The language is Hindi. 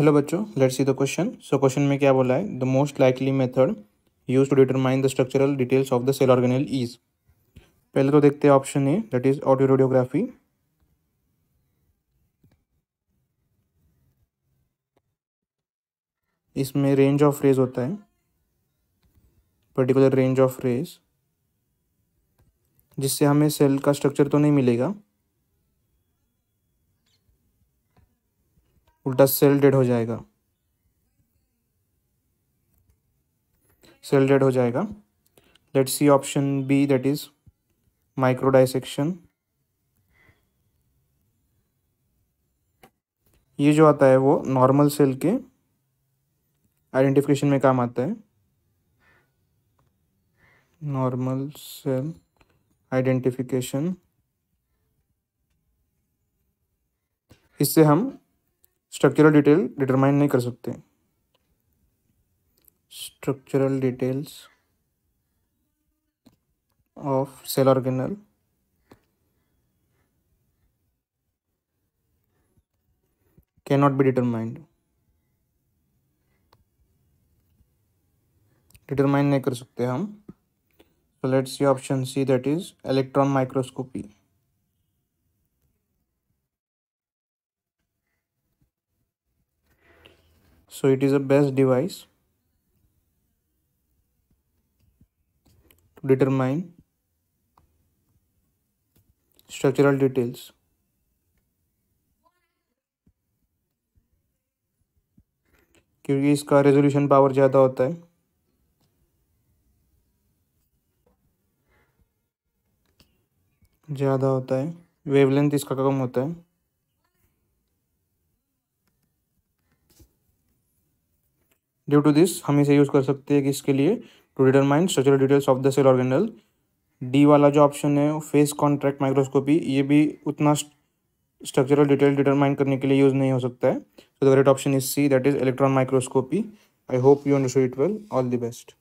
हेलो बच्चों let's see the question so question में क्या बोला है the most likely method use to determine the structural details of the cell organelle is पहले तो देखते हैं option A that is auto radiography इसमें रेंज ऑफ रेज होता है पर्टिकुलर रेंज ऑफ रेज जिससे हमें सेल का स्ट्रक्चर तो नहीं मिलेगा उल्टा सेल डेड हो जाएगा सेल डेड हो जाएगा let see option B that is microdissection ये जो आता है वो नॉर्मल सेल के आइडेंटिफिकेशन में काम आता है नॉर्मल सेल आइडेंटिफिकेशन इससे हम स्ट्रक्चरल डिटेल डिटरमाइन नहीं कर सकते structural details of cell organelle not be determined determine नहीं कर सकते हम so option C option is electron microscopy so it is a best device to determine structural details. क्योंकि इसका रेजोल्यूशन पावर ज़्यादा होता है ज़्यादा होता है वेवलेंथ इसका कम होता है ड्यू टू दिस हम इसे यूज़ कर सकते हैं इसके लिए to determine structural details of the cell organelle D वाला जो ऑप्शन है फेस कॉन्ट्रैक्ट माइक्रोस्कोपी ये भी उतना स्ट्रक्चरल डिटेल डिटरमाइन करने के लिए यूज़ नहीं हो सकता है so the right option is C that is electron microscopy I hope you understood it well all the best